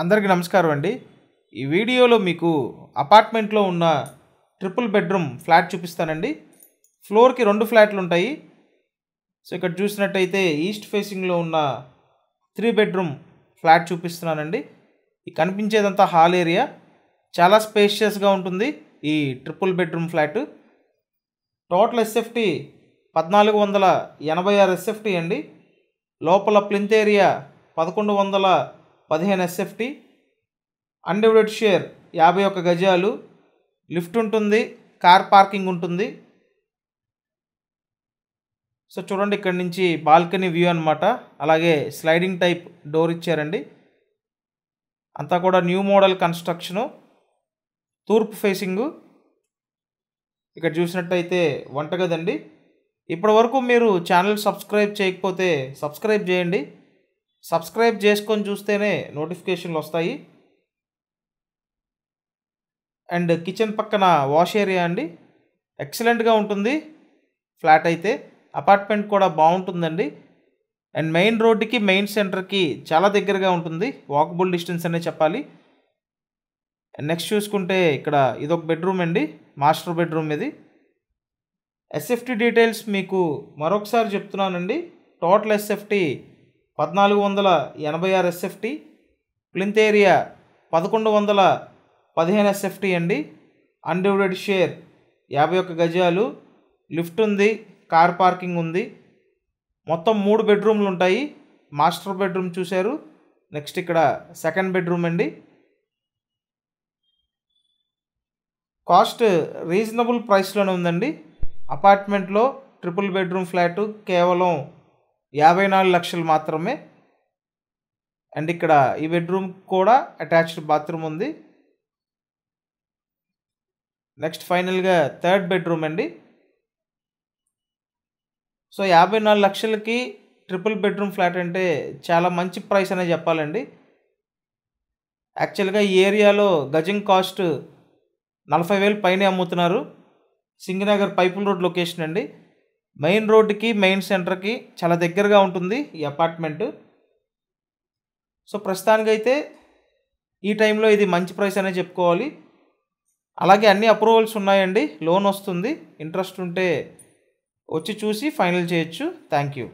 అందరికీ నమస్కారం అండి ఈ వీడియోలో మీకు అపార్ట్మెంట్లో ఉన్న ట్రిపుల్ బెడ్రూమ్ ఫ్లాట్ చూపిస్తానండి ఫ్లోర్కి రెండు ఫ్లాట్లు ఉంటాయి సో ఇక్కడ చూసినట్టయితే ఈస్ట్ ఫేసింగ్లో ఉన్న త్రీ బెడ్రూమ్ ఫ్లాట్ చూపిస్తున్నానండి ఈ కనిపించేదంతా హాల్ ఏరియా చాలా స్పేషియస్గా ఉంటుంది ఈ triple bedroom flat total SFT పద్నాలుగు వందల ఎనభై ఆరు ఎస్ఎఫ్టీ అండి లోపల ప్లింత్ ఏరియా పదకొండు వందల పదిహేను ఎస్ఎఫ్టి అన్డివైడెడ్ షేర్ యాభై ఒక్క గజాలు లిఫ్ట్ ఉంటుంది కార్ పార్కింగ్ ఉంటుంది సో చూడండి ఇక్కడ నుంచి బాల్కనీ వ్యూ అనమాట అలాగే స్లైడింగ్ టైప్ డోర్ ఇచ్చారండి అంతా కూడా న్యూ మోడల్ కన్స్ట్రక్షను తూర్పు ఫేసింగు ఇక్కడ చూసినట్టయితే వంటగదండి ఇప్పటి వరకు మీరు ఛానల్ సబ్స్క్రైబ్ చేయకపోతే సబ్స్క్రైబ్ చేయండి సబ్స్క్రైబ్ చేసుకొని చూస్తేనే నోటిఫికేషన్లు వస్తాయి అండ్ కిచెన్ పక్కన వాష్ ఏరియా అండి ఎక్సలెంట్గా ఉంటుంది ఫ్లాట్ అయితే అపార్ట్మెంట్ కూడా బాగుంటుందండి అండ్ మెయిన్ రోడ్డుకి మెయిన్ సెంటర్కి చాలా దగ్గరగా ఉంటుంది వాకబుల్ డిస్టెన్స్ అనే చెప్పాలి నెక్స్ట్ చూసుకుంటే ఇక్కడ ఇదొక బెడ్రూమ్ అండి మాస్టర్ బెడ్రూమ్ ఇది ఎస్ఎఫ్టీ డీటెయిల్స్ మీకు మరొకసారి చెప్తున్నానండి టోటల్ ఎస్ఎఫ్టీ పద్నాలుగు వందల ఎనభై ఆరు ఎస్ఎఫ్టి ప్లింత్ ఏరియా పదకొండు వందల పదిహేను ఎస్ఎఫ్టి అండి అన్డివైడెడ్ షేర్ యాభై ఒక్క గజాలు లిఫ్ట్ ఉంది కార్ పార్కింగ్ ఉంది మొత్తం మూడు బెడ్రూమ్లు ఉంటాయి మాస్టర్ బెడ్రూమ్ చూశారు నెక్స్ట్ ఇక్కడ సెకండ్ బెడ్రూమ్ అండి కాస్ట్ రీజనబుల్ ప్రైస్లోనే ఉందండి అపార్ట్మెంట్లో ట్రిపుల్ బెడ్రూమ్ ఫ్లాటు కేవలం యాభై నాలుగు లక్షలు మాత్రమే అండ్ ఇక్కడ ఈ బెడ్రూమ్ కూడా అటాచ్డ్ బాత్రూమ్ ఉంది నెక్స్ట్ ఫైనల్గా థర్డ్ బెడ్రూమ్ అండి సో యాభై నాలుగు లక్షలకి ట్రిపుల్ బెడ్రూమ్ ఫ్లాట్ అంటే చాలా మంచి ప్రైస్ అనే చెప్పాలండి యాక్చువల్గా ఈ ఏరియాలో గజింగ్ కాస్ట్ నలభై వేలు పైనే అమ్ముతున్నారు సింగనగర్ పైపుల్ రోడ్ లొకేషన్ అండి మెయిన్ రోడ్డుకి మెయిన్ సెంటర్కి చాలా దగ్గరగా ఉంటుంది ఈ అపార్ట్మెంటు సో ప్రస్తుతానికైతే ఈ టైంలో ఇది మంచి ప్రైస్ అనే చెప్పుకోవాలి అలాగే అన్ని అప్రూవల్స్ ఉన్నాయండి లోన్ వస్తుంది ఇంట్రెస్ట్ ఉంటే వచ్చి చూసి ఫైనల్ చేయొచ్చు థ్యాంక్ యూ